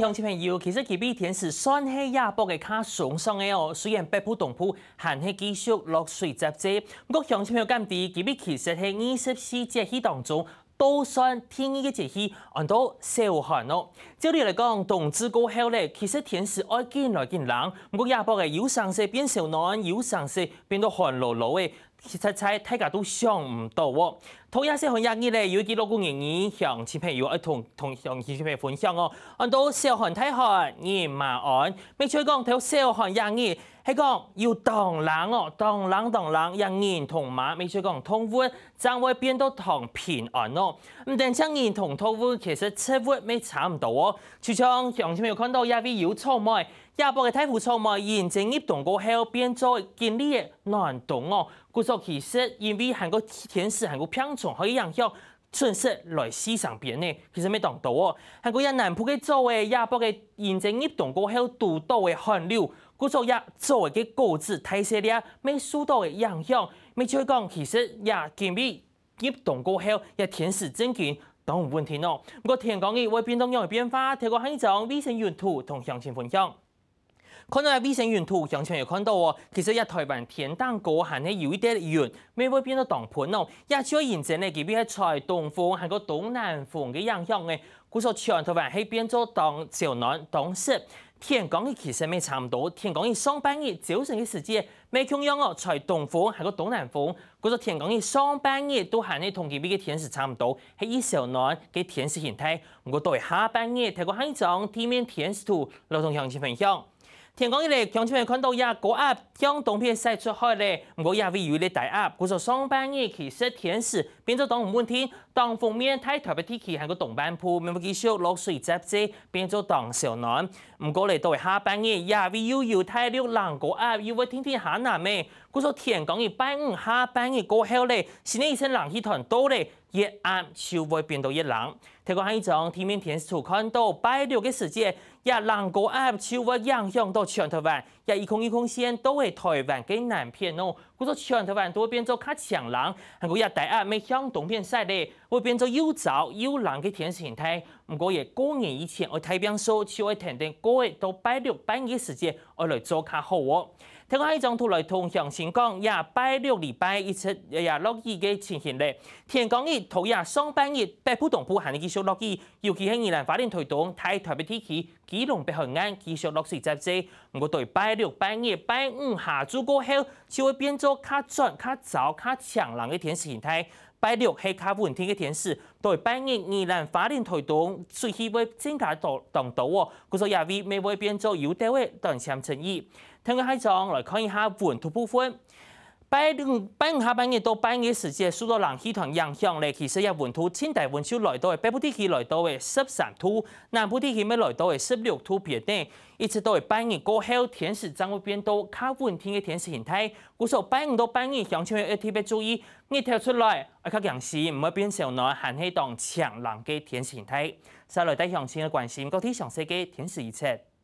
乡亲朋友其实其比天使山系亚博嘅卡松松哦，虽然北部东部寒气继续落水集结各乡亲朋友间地其比其实系二十四节气当中都算天意嘅节气按到小寒咯照理嚟讲冬至过后咧其实天使爱见来见冷唔过亚博嘅有生色变少暖有生色变到寒露露嘅實在大家都想唔到哦。同样是很廿二咧，有几多个人兒向前朋友、果同同向前平分享哦，按到四號太寒，你二碼按，未出讲，睇到四號廿二，係要当冷哦，当冷当冷，让人同马，没出讲，同烏，将会变到糖片安哦。咁但将廿二同通烏其實差唔多哦。就像向前朋友看到廿位有草莓，廿八嘅睇付草莓，現正熱同过后变做经历。难度哦，古说其实因为韩国天使韩国平昌可以影响损失来史上边呢，其实没懂到哦。韩国人南部嘅做嘅亚北嘅认真运动过，后，有到多嘅寒流，古作亚做个高脂代谢咧，咩受到嘅影响。咩只讲其实亚健美运动过后，亚天使证件都有问题咯。不过听讲伊会变动样嘅变化，听过很种微信用图同向情方向。看到嘅 V 型云图，現場也看到，哦。其实一台灣填單股行点少啲遠，咩变變到盘哦。咯？日朝现現呢，咧，特別在东方、喺個东南方嘅影響嘅，嗰個長台湾喺变咗東朝南、東西。天港嘅其实咪差唔多，天港嘅上班嘅早晨嘅时间咪同樣哦，在东方喺個东南方，嗰说天港嘅上班嘅都係呢同佢别嘅天時差唔多，以朝南嘅天形态，提，唔都到下班嘅睇個海象地面天時图，攞同向前分享。听讲，伊来乡亲们看到呀，高压将东片晒出海咧。不过也微有嘞，大压。古说上半夜其实天时变作动唔满天，当封面太特别天气，行个冻板铺，面不记少落水汁子，变作冻小卵。不过呢，到位下半夜也会有有太了冷，高压又会天天喊南咩？古说田讲伊拜五下半夜过后咧，新的一些冷气团多咧。一按就会变到一冷，睇過喺一種天面天時看到擺料嘅時節，一冷過晏就会影響到長途嘅，一空一空先都係台湾嘅南片哦。做气象台话，多变做较强冷，韩国也第二，没向东边晒的，会变做又早又冷的天气形态。不过也过年以前，我台边所收嘅停顿，过日到拜六半夜时间，我来做较好哦。睇我一张图来通向先讲，也拜六礼拜一七也落雨嘅天气咧，天降雨，同也上半夜白浦东浦还能继续落雨，尤其喺宜兰发电推动，台台北地区，基隆北海岸继续落水在在。不过对拜六拜日拜五下昼过后，就会变做。卡转、卡早、卡抢浪的天使形态，拜六黑卡稳定的天使，对拜日依然发力推动，最以会增加投订单哦。古早也话，未话变做有地位，赚钱生意，通过海沧来看一下，稳土部分。拜五拜五下半日到拜二时节，受到冷气团影响咧，其实一温度清代温土来到的，北部地区来到的十三度，南部地区没来到的十六度别的。一直到拜二过后，天时会变到较稳定嘅天时形态。故说拜五到拜二，乡亲们特别注意，日头出来，较强势，唔要变成内寒气荡强冷嘅天时形态。室内底乡亲嘅关心，个体详细嘅天时预测。